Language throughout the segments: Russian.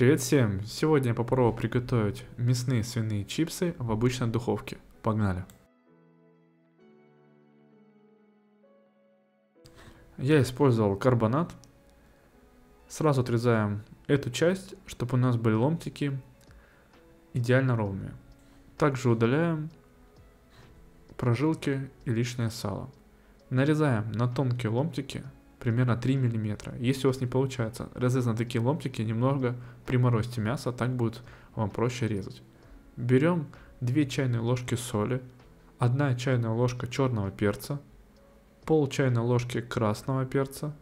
Привет всем! Сегодня я попробую приготовить мясные свиные чипсы в обычной духовке. Погнали! Я использовал карбонат. Сразу отрезаем эту часть, чтобы у нас были ломтики идеально ровные. Также удаляем прожилки и лишнее сало. Нарезаем на тонкие ломтики примерно 3 мм. Если у вас не получается разрез на такие ломтики, немного приморозьте мясо, а так будет вам проще резать. Берем 2 чайные ложки соли, 1 чайная ложка черного перца, пол чайной ложки красного перца,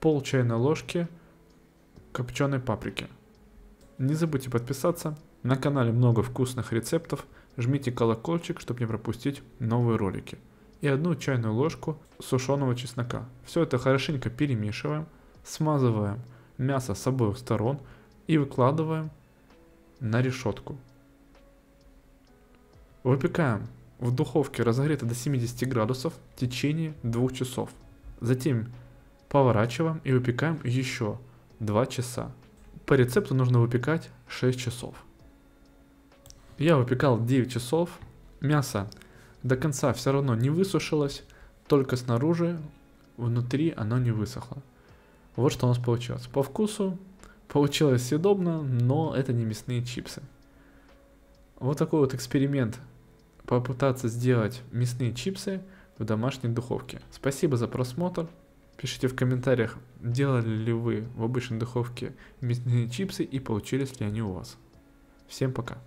пол чайной ложки копченой паприки. Не забудьте подписаться, на канале много вкусных рецептов, жмите колокольчик, чтобы не пропустить новые ролики и одну чайную ложку сушеного чеснока. Все это хорошенько перемешиваем, смазываем мясо с обоих сторон и выкладываем на решетку. Выпекаем в духовке разогрето до 70 градусов в течение 2 часов. Затем поворачиваем и выпекаем еще 2 часа. По рецепту нужно выпекать 6 часов. Я выпекал 9 часов. Мясо до конца все равно не высушилось, только снаружи, внутри оно не высохло. Вот что у нас получилось. По вкусу получилось съедобно, но это не мясные чипсы. Вот такой вот эксперимент. Попытаться сделать мясные чипсы в домашней духовке. Спасибо за просмотр. Пишите в комментариях, делали ли вы в обычной духовке мясные чипсы и получились ли они у вас. Всем пока.